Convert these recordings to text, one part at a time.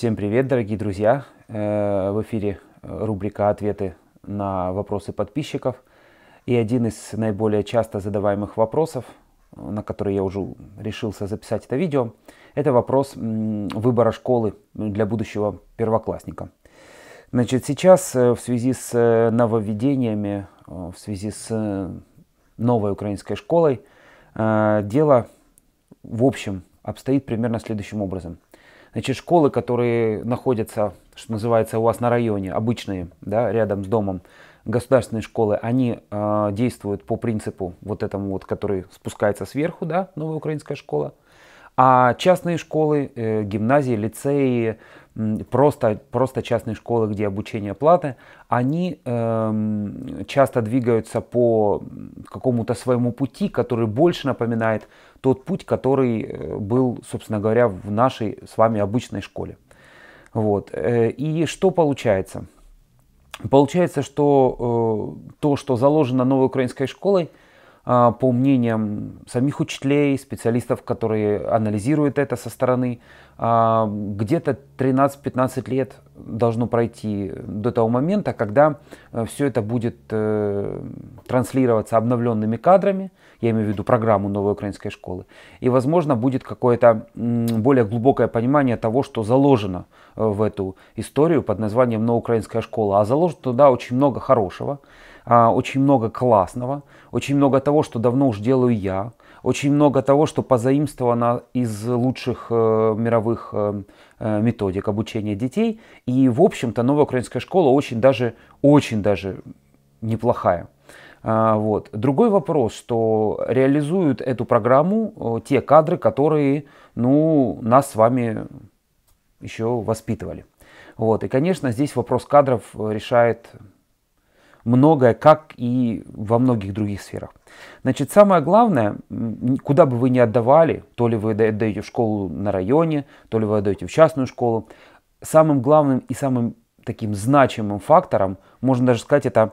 Всем привет, дорогие друзья! Э, в эфире рубрика «Ответы на вопросы подписчиков». И один из наиболее часто задаваемых вопросов, на который я уже решился записать это видео, это вопрос выбора школы для будущего первоклассника. Значит, сейчас э, в связи с э, нововведениями, в связи с новой украинской школой, дело в общем обстоит примерно следующим образом – Значит, школы, которые находятся, что называется, у вас на районе, обычные, да, рядом с домом, государственные школы, они э, действуют по принципу вот этому вот, который спускается сверху, да, новая украинская школа. А частные школы, э, гимназии, лицеи, э, просто, просто частные школы, где обучение платы, они э, часто двигаются по какому-то своему пути, который больше напоминает тот путь, который э, был, собственно говоря, в нашей с вами обычной школе. Вот. Э, и что получается? Получается, что э, то, что заложено новой украинской школой – а, по мнениям самих учителей, специалистов, которые анализируют это со стороны, а, где-то 13-15 лет должно пройти до того момента, когда э, все это будет э, транслироваться обновленными кадрами, я имею в виду программу новой украинской школы, и, возможно, будет какое-то более глубокое понимание того, что заложено э, в эту историю под названием новая украинская школа», а заложено туда очень много хорошего, а, очень много классного, очень много того, что давно уж делаю я, очень много того, что позаимствовано из лучших э, мировых э, э, методик обучения детей. И, в общем-то, новая украинская школа очень даже, очень даже неплохая. А, вот. Другой вопрос, что реализуют эту программу э, те кадры, которые ну, нас с вами еще воспитывали. Вот. И, конечно, здесь вопрос кадров решает многое, как и во многих других сферах. Значит, самое главное, куда бы вы ни отдавали, то ли вы отдаете в школу на районе, то ли вы отдаете в частную школу, самым главным и самым таким значимым фактором, можно даже сказать, это,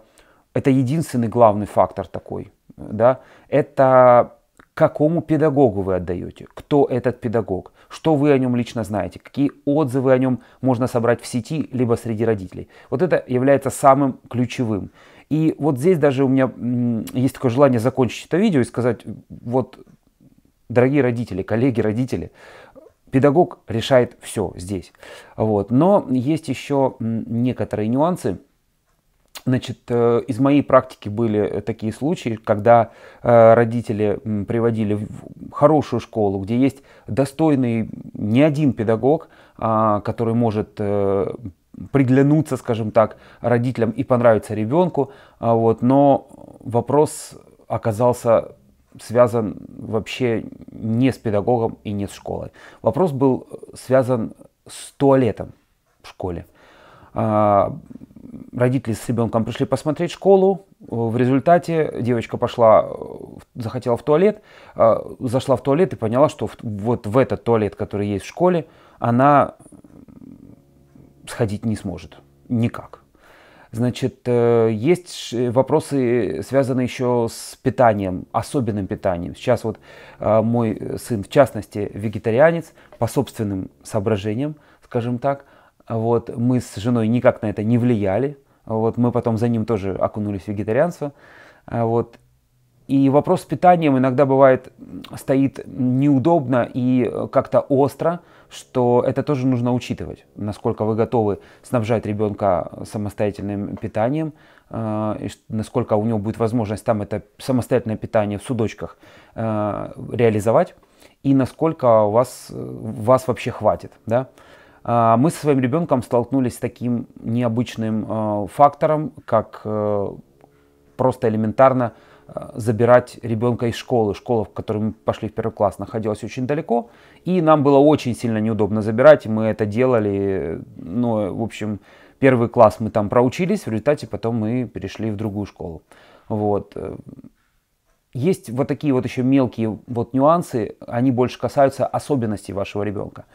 это единственный главный фактор такой, да, это какому педагогу вы отдаете, кто этот педагог, что вы о нем лично знаете, какие отзывы о нем можно собрать в сети, либо среди родителей. Вот это является самым ключевым. И вот здесь даже у меня есть такое желание закончить это видео и сказать, вот, дорогие родители, коллеги, родители, педагог решает все здесь. Вот. Но есть еще некоторые нюансы, Значит, э, из моей практики были э, такие случаи, когда э, родители приводили в хорошую школу, где есть достойный не один педагог, а, который может приглянуться, скажем так, родителям и понравиться ребенку. А, вот, но вопрос оказался связан вообще не с педагогом и не с школой. Вопрос был связан с туалетом в школе. А, родители с ребенком пришли посмотреть школу. В результате девочка пошла, э, захотела в туалет, э, зашла в туалет и поняла, что вот в этот туалет, который есть в школе, она сходить не сможет. Никак. Значит, э, есть вопросы, связанные еще с питанием, особенным питанием. Сейчас вот мой сын, в частности, вегетарианец, по собственным соображениям, скажем так – вот, мы с женой никак на это не влияли. Вот, мы потом за ним тоже окунулись в вегетарианство. А вот, и вопрос с питанием иногда бывает стоит неудобно и э, как-то остро, что это тоже нужно учитывать, насколько вы готовы снабжать ребенка самостоятельным питанием, э, и насколько у него будет возможность там это самостоятельное питание в судочках э, реализовать, и насколько у вас, вас вообще хватит. Да? А, мы со своим ребенком столкнулись с таким необычным а, фактором, как э, просто элементарно э, забирать ребенка из школы. Школа, в которую мы пошли в первый класс, находилась очень далеко, и нам было очень сильно неудобно забирать, и мы это делали, ну, в общем, первый класс мы там проучились, в результате потом мы перешли в другую школу. Вот. Есть вот такие вот еще мелкие вот нюансы, они больше касаются особенностей вашего ребенка.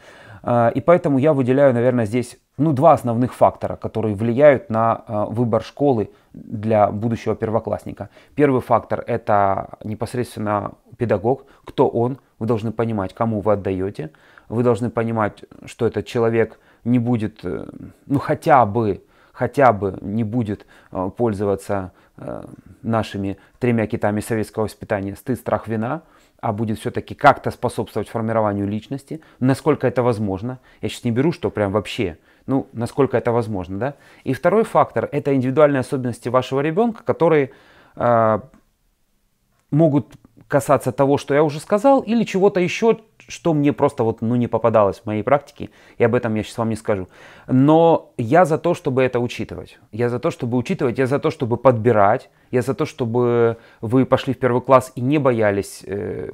А, и поэтому я выделяю, наверное, здесь ну, два основных фактора, которые влияют на а, выбор школы для будущего первоклассника. Первый фактор – это непосредственно педагог, кто он. Вы должны понимать, кому вы отдаете. Вы должны понимать, что этот человек не будет, э, ну, хотя бы, хотя бы не будет э, пользоваться э, нашими тремя китами советского воспитания – стыд, страх, вина – а будет все-таки как-то способствовать формированию личности, насколько это возможно. Я сейчас не беру, что прям вообще, ну, насколько это возможно, да. И второй фактор – это индивидуальные особенности вашего ребенка, которые э, могут касаться того, что я уже сказал, или чего-то еще, что мне просто вот, ну, не попадалось в моей практике, и об этом я сейчас вам не скажу. Но я за то, чтобы это учитывать. Я за то, чтобы учитывать, я за то, чтобы подбирать, я за то, чтобы вы пошли в первый класс и не боялись, э,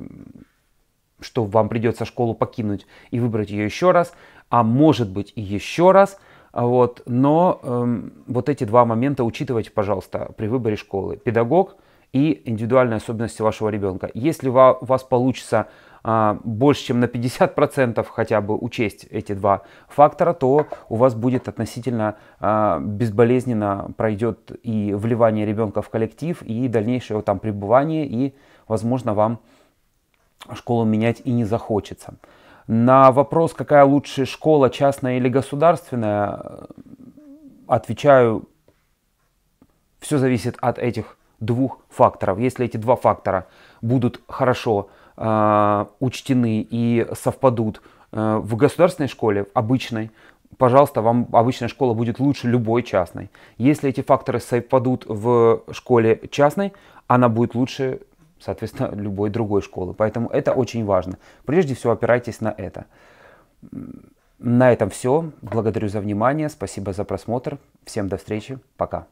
что вам придется школу покинуть и выбрать ее еще раз, а может быть и еще раз – вот, но эм, вот эти два момента учитывайте, пожалуйста, при выборе школы. Педагог – и индивидуальные особенности вашего ребенка. Если у вас получится а, больше, чем на 50% хотя бы учесть эти два фактора, то у вас будет относительно а, безболезненно пройдет и вливание ребенка в коллектив, и дальнейшее его там пребывание, и, возможно, вам школу менять и не захочется. На вопрос, какая лучше школа, частная или государственная, отвечаю, все зависит от этих двух факторов. Если эти два фактора будут хорошо э, учтены и совпадут э, в государственной школе, в обычной, пожалуйста, вам обычная школа будет лучше любой частной. Если эти факторы совпадут в школе частной, она будет лучше, соответственно, любой другой школы. Поэтому это очень важно. Прежде всего опирайтесь на это. На этом все. Благодарю за внимание. Спасибо за просмотр. Всем до встречи. Пока.